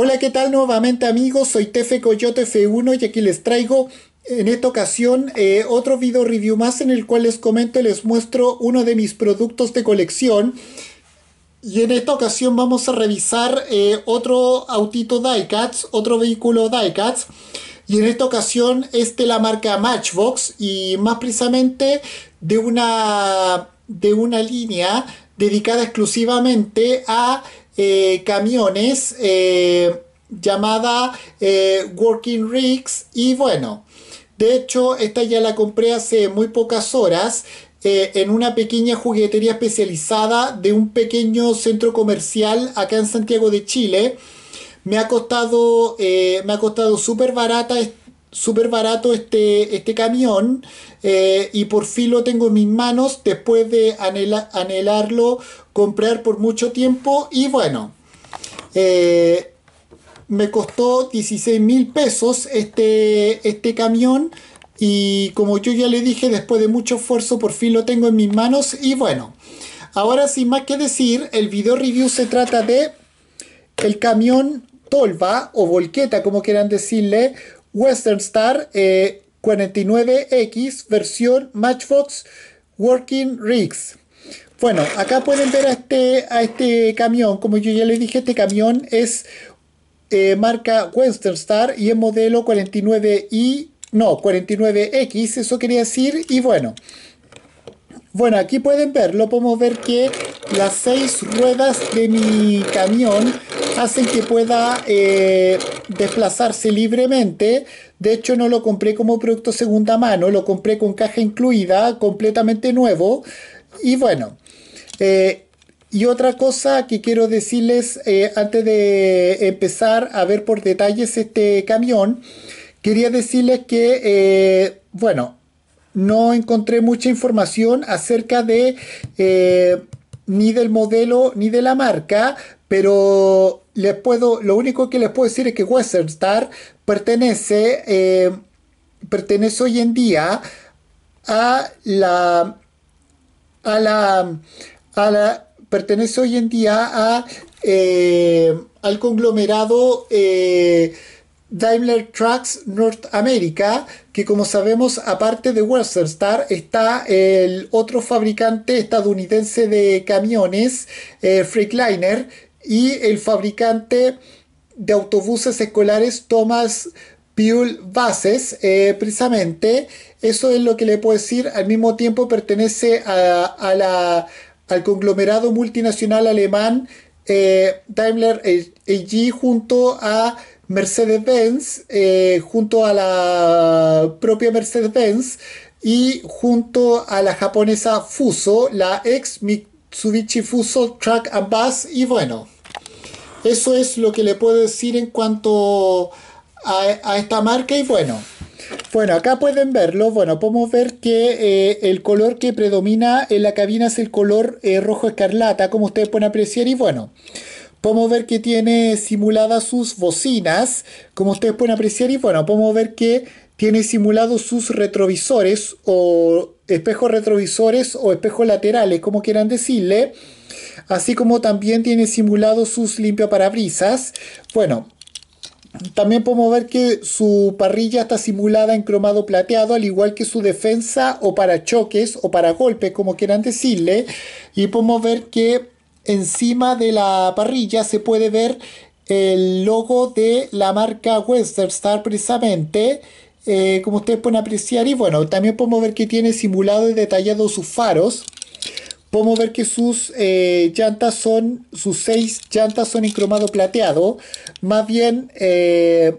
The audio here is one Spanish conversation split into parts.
Hola, ¿qué tal nuevamente amigos? Soy Tefe Coyote F1 y aquí les traigo en esta ocasión eh, otro video review más en el cual les comento y les muestro uno de mis productos de colección. Y en esta ocasión vamos a revisar eh, otro autito Diecats, otro vehículo Diecats. Y en esta ocasión es de la marca Matchbox y más precisamente de una, de una línea dedicada exclusivamente a eh, camiones eh, llamada eh, Working Rigs y bueno, de hecho esta ya la compré hace muy pocas horas en una pequeña juguetería especializada de un pequeño centro comercial acá en Santiago de Chile. Me ha costado, me ha costado súper barata súper barato este, este camión eh, y por fin lo tengo en mis manos después de anhelarlo comprar por mucho tiempo y bueno eh, me costó 16 mil pesos este, este camión y como yo ya le dije después de mucho esfuerzo por fin lo tengo en mis manos y bueno ahora sin más que decir el video review se trata de el camión Tolva o Volqueta como quieran decirle Western Star 49X eh, versión Matchbox Working Rigs. Bueno, acá pueden ver a este, a este camión. Como yo ya les dije, este camión es eh, marca Western Star y es modelo 49 no, 49X, eso quería decir. Y bueno, bueno, aquí pueden ver, lo podemos ver que las seis ruedas de mi camión hacen que pueda eh, desplazarse libremente. De hecho, no lo compré como producto segunda mano, lo compré con caja incluida, completamente nuevo. Y bueno, eh, y otra cosa que quiero decirles eh, antes de empezar a ver por detalles este camión, quería decirles que, bueno, no encontré mucha información acerca de eh, ni del modelo ni de la marca, pero les puedo, lo único que les puedo decir es que Western Star pertenece, eh, pertenece hoy en día a la, a la, a la, pertenece hoy en día a, eh, al conglomerado Daimler Trucks North America, que como sabemos, aparte de Western Star, está el otro fabricante estadounidense de camiones, eh, Freightliner, y el fabricante de autobuses escolares Thomas Buell Bases, eh, precisamente. Eso es lo que le puedo decir. Al mismo tiempo pertenece a, la, al conglomerado multinacional alemán eh, Daimler AG junto a Mercedes-Benz, eh, junto a la propia Mercedes-Benz y junto a la japonesa Fuso, la ex Mitsubishi Fuso Truck and Bus. Y bueno, eso es lo que le puedo decir en cuanto a, esta marca. Y bueno, bueno, acá pueden verlo. Bueno, podemos ver que eh, el color que predomina en la cabina es el color eh, rojo escarlata, como ustedes pueden apreciar. Y bueno podemos ver que tiene simuladas sus bocinas, como ustedes pueden apreciar, y bueno, podemos ver que tiene simulados sus retrovisores o espejos retrovisores o espejos laterales, como quieran decirle, así como también tiene simulados sus limpiaparabrisas. Bueno, también podemos ver que su parrilla está simulada en cromado plateado, al igual que su defensa o para choques o para golpes, como quieran decirle. Y podemos ver que encima de la parrilla se puede ver el logo de la marca Western Star precisamente eh, como ustedes pueden apreciar y bueno también podemos ver que tiene simulado y detallado sus faros podemos ver que sus eh, llantas son sus seis llantas son en cromado plateado más bien eh,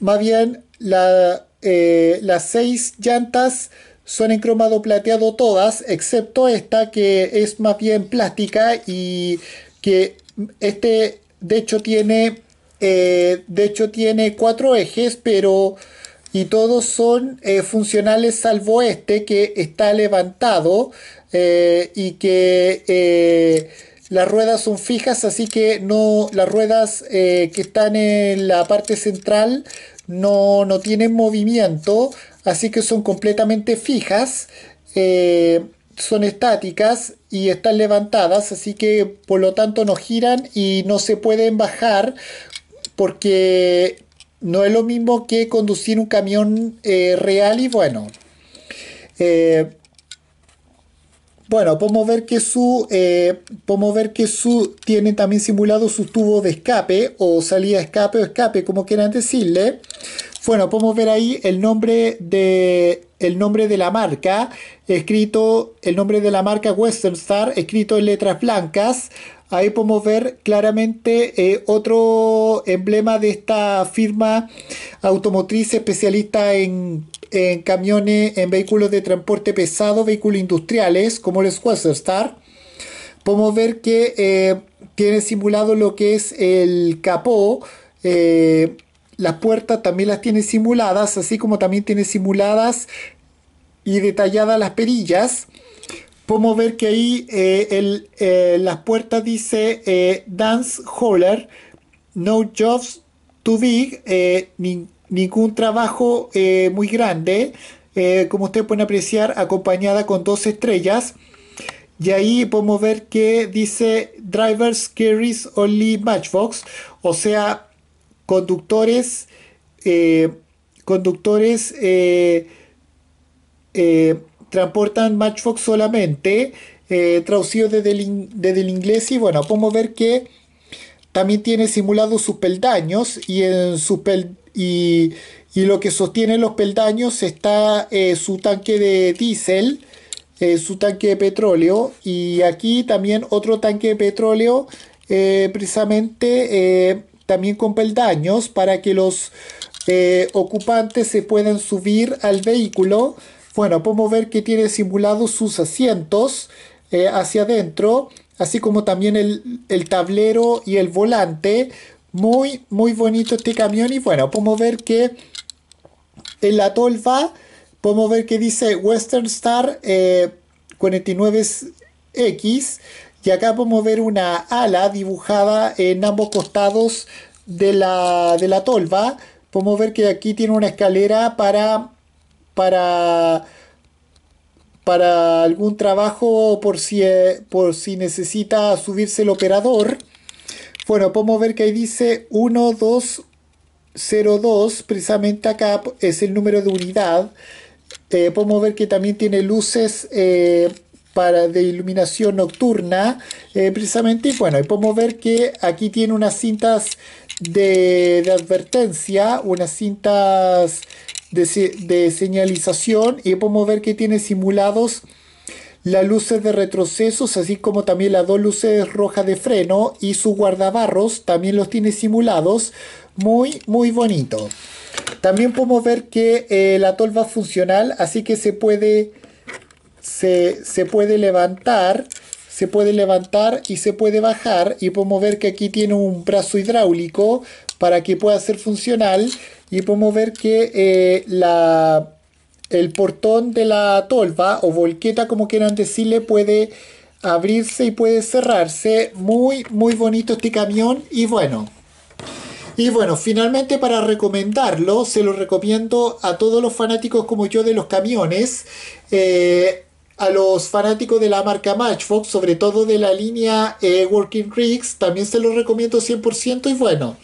más bien las seis llantas son en cromado plateado todas, excepto esta que es más bien plástica y que este de hecho tiene eh, de hecho tiene cuatro ejes, pero y todos son eh, funcionales salvo este que está levantado eh, y que las ruedas son fijas, así que no las ruedas que están en la parte central no, no tienen movimiento, así que son completamente fijas, eh, son estáticas y están levantadas, así que por lo tanto no giran y no se pueden bajar porque no es lo mismo que conducir un camión eh, real y bueno. Eh, bueno, podemos ver que su, podemos ver que su tiene también simulado su tubo de escape o salida escape o escape, como quieran decirle. Bueno, podemos ver ahí el nombre de el nombre de la marca, escrito el nombre de la marca Western Star, escrito en letras blancas. Ahí podemos ver claramente eh, otro emblema de esta firma automotriz especialista en, camiones, en vehículos de transporte pesado, vehículos industriales, como el Western Star. Podemos ver que eh, tiene simulado lo que es el capó. Eh, las puertas también las tiene simuladas, así como también tiene simuladas y detalladas las perillas. Podemos ver que ahí eh, eh, las puertas dice eh, Dance Holler, No Jobs Too Big, ningún trabajo muy grande, como ustedes pueden apreciar, acompañada con dos estrellas. Y ahí podemos ver que dice Drivers Carries Only Matchbox, o sea, conductores, eh, conductores eh, eh, transportan Matchbox solamente, eh, traducido desde el, inglés y bueno, podemos ver que también tiene simulado sus peldaños y en su y, lo que sostiene los peldaños está su tanque de diésel. su tanque de petróleo y aquí también otro tanque de petróleo precisamente también con peldaños para que los eh, ocupantes se puedan subir al vehículo. Bueno, podemos ver que tiene simulados sus asientos eh, hacia adentro, así como también el, tablero y el volante. Muy, muy bonito este camión y bueno, podemos ver que en la tolva podemos ver que dice Western Star 49X eh, y acá podemos ver una ala dibujada en ambos costados de la, tolva. Podemos ver que aquí tiene una escalera para, para, para algún trabajo por si, eh, por si necesita subirse el operador. Bueno, podemos ver que ahí dice 1202, precisamente acá es el número de unidad. Eh, podemos ver que también tiene luces eh, para, de iluminación nocturna, eh, precisamente. Y bueno, y podemos ver que aquí tiene unas cintas de, advertencia, unas cintas de, señalización y podemos ver que tiene simulados las luces de retrocesos, así como también las dos luces rojas de freno y sus guardabarros también los tiene simulados. Muy, muy bonito. También podemos ver que eh, la tolva funcional, así que se puede se, puede levantar se puede levantar y se puede bajar y podemos ver que aquí tiene un brazo hidráulico para que pueda ser funcional y podemos ver que eh, la, el portón de la tolva o volqueta como quieran decirle puede abrirse y puede cerrarse muy muy bonito este camión y bueno y bueno, finalmente para recomendarlo, se lo recomiendo a todos los fanáticos como yo de los camiones. Eh, a los fanáticos de la marca Matchbox, sobre todo de la línea eh, Working Rigs, también se los recomiendo 100% y bueno.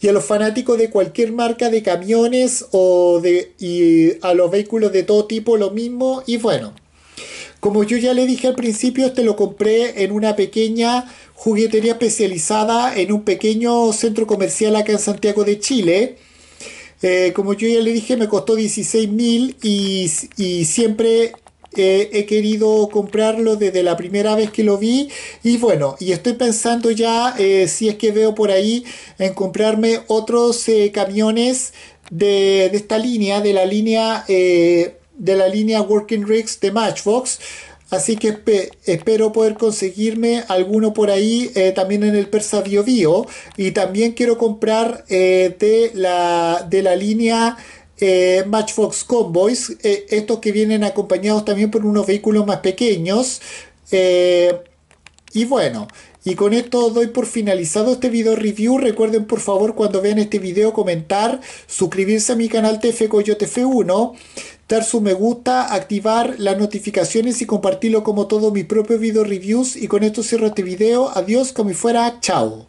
Y a los fanáticos de cualquier marca de camiones o de, y a los vehículos de todo tipo lo mismo y bueno. Como yo ya le dije al principio, este lo compré en una pequeña juguetería especializada en un pequeño centro comercial acá en Santiago de Chile eh, como yo ya le dije, me costó $16,000 y, siempre eh, he querido comprarlo desde la primera vez que lo vi. Y bueno, y estoy pensando ya eh, si es que veo por ahí en comprarme otros camiones de, esta línea, de la línea de la línea Working Rigs de Matchbox. Así que espero poder conseguirme alguno por ahí eh, también en el Persa Bio Y también quiero comprar eh, de, la, de la línea eh, Matchbox Convoys, estos que vienen acompañados también por unos vehículos más pequeños. Y bueno, y con esto doy por finalizado este video review. Recuerden por favor cuando vean este video comentar, suscribirse a mi canal TF Coyote F1, dar su me gusta, activar las notificaciones y compartirlo como todo mi propio video reviews. Y con esto cierro este video. Adiós, como fuera. Chao.